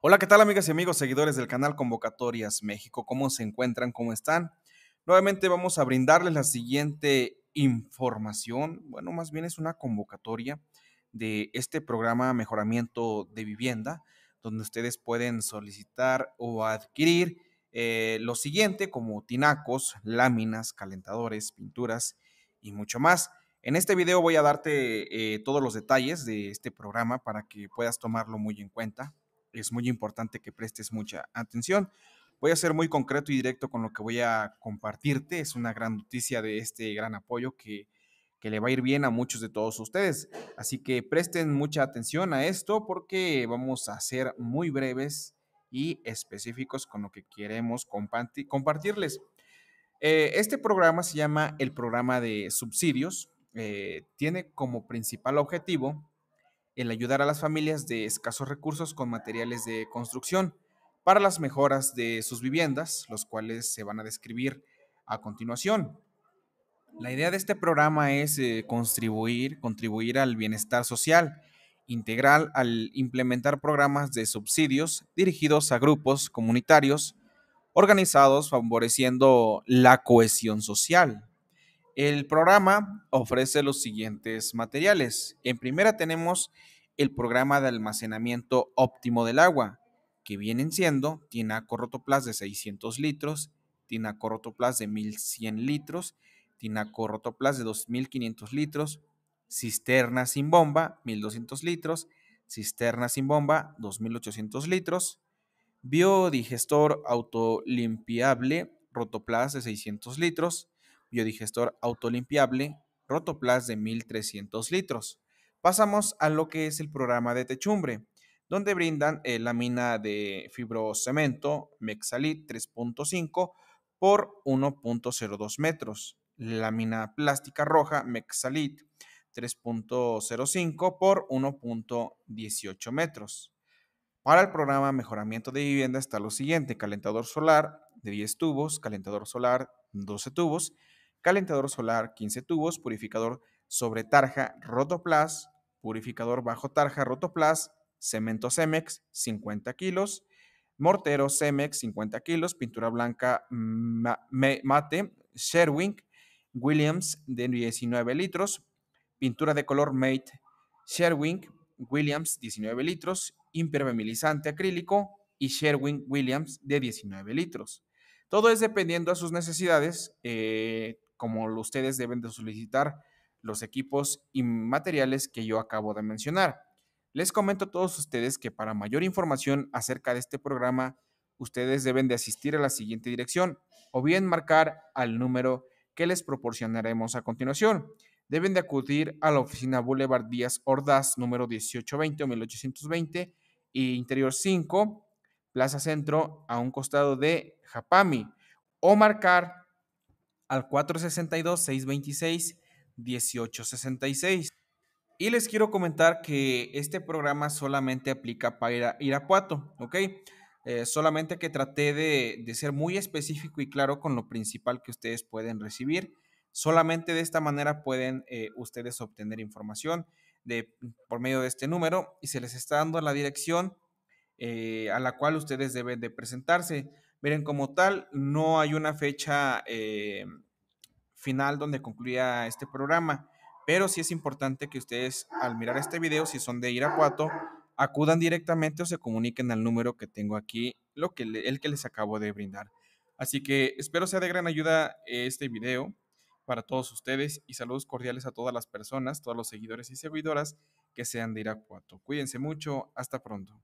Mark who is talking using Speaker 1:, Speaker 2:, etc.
Speaker 1: Hola, ¿qué tal amigas y amigos seguidores del canal Convocatorias México? ¿Cómo se encuentran? ¿Cómo están? Nuevamente vamos a brindarles la siguiente información. Bueno, más bien es una convocatoria de este programa Mejoramiento de Vivienda, donde ustedes pueden solicitar o adquirir eh, lo siguiente como tinacos, láminas, calentadores, pinturas y mucho más. En este video voy a darte eh, todos los detalles de este programa para que puedas tomarlo muy en cuenta es muy importante que prestes mucha atención. Voy a ser muy concreto y directo con lo que voy a compartirte. Es una gran noticia de este gran apoyo que, le va a ir bien a muchos de todos ustedes. Así que presten mucha atención a esto porque vamos a ser muy breves y específicos con lo que queremos compartirles. Eh, este programa se llama el programa de subsidios. Eh, tiene como principal objetivo el ayudar a las familias de escasos recursos con materiales de construcción para las mejoras de sus viviendas, los cuales se van a describir a continuación. La idea de este programa es eh, contribuir, contribuir al bienestar social integral al implementar programas de subsidios dirigidos a grupos comunitarios organizados favoreciendo la cohesión social. El programa ofrece los siguientes materiales. En primera tenemos el programa de almacenamiento óptimo del agua, que vienen siendo tinaco rotoplas de 600 litros, tinaco rotoplas de 1100 litros, tinaco rotoplas de 2500 litros, cisterna sin bomba 1200 litros, cisterna sin bomba 2800 litros, biodigestor autolimpiable rotoplas de 600 litros, biodigestor autolimpiable, Rotoplas de 1300 litros. Pasamos a lo que es el programa de techumbre, donde brindan eh, lámina de fibrocemento Mexalit 3.5 por 1.02 metros, lámina plástica roja Mexalit 3.05 por 1.18 metros. Para el programa Mejoramiento de Vivienda está lo siguiente, calentador solar de 10 tubos, calentador solar 12 tubos, calentador solar 15 tubos, purificador sobre tarja Rotoplas, purificador bajo tarja Rotoplas, cemento Cemex 50 kilos, mortero Cemex 50 kilos, pintura blanca mate Sherwin Williams de 19 litros, pintura de color Mate Sherwin Williams 19 litros, impermeabilizante acrílico y Sherwin Williams de 19 litros. Todo es dependiendo a sus necesidades. Eh, como ustedes deben de solicitar los equipos y materiales que yo acabo de mencionar. Les comento a todos ustedes que para mayor información acerca de este programa, ustedes deben de asistir a la siguiente dirección o bien marcar al número que les proporcionaremos a continuación. Deben de acudir a la oficina Boulevard Díaz Ordaz, número 1820 o 1820, e Interior 5, Plaza Centro, a un costado de Japami, o marcar al 462-626-1866. Y les quiero comentar que este programa solamente aplica para Irapuato, ¿ok? Eh, solamente que traté de, ser muy específico y claro con lo principal que ustedes pueden recibir. Solamente de esta manera pueden eh, ustedes obtener información de, por medio de este número y se les está dando la dirección eh, a la cual ustedes deben de presentarse. Miren, como tal, no hay una fecha eh, final donde concluya este programa, pero sí es importante que ustedes al mirar este video, si son de Irapuato, acudan directamente o se comuniquen al número que tengo aquí, lo que el que les acabo de brindar. Así que espero sea de gran ayuda este video para todos ustedes y saludos cordiales a todas las personas, todos los seguidores y seguidoras que sean de Irapuato. Cuídense mucho, hasta pronto.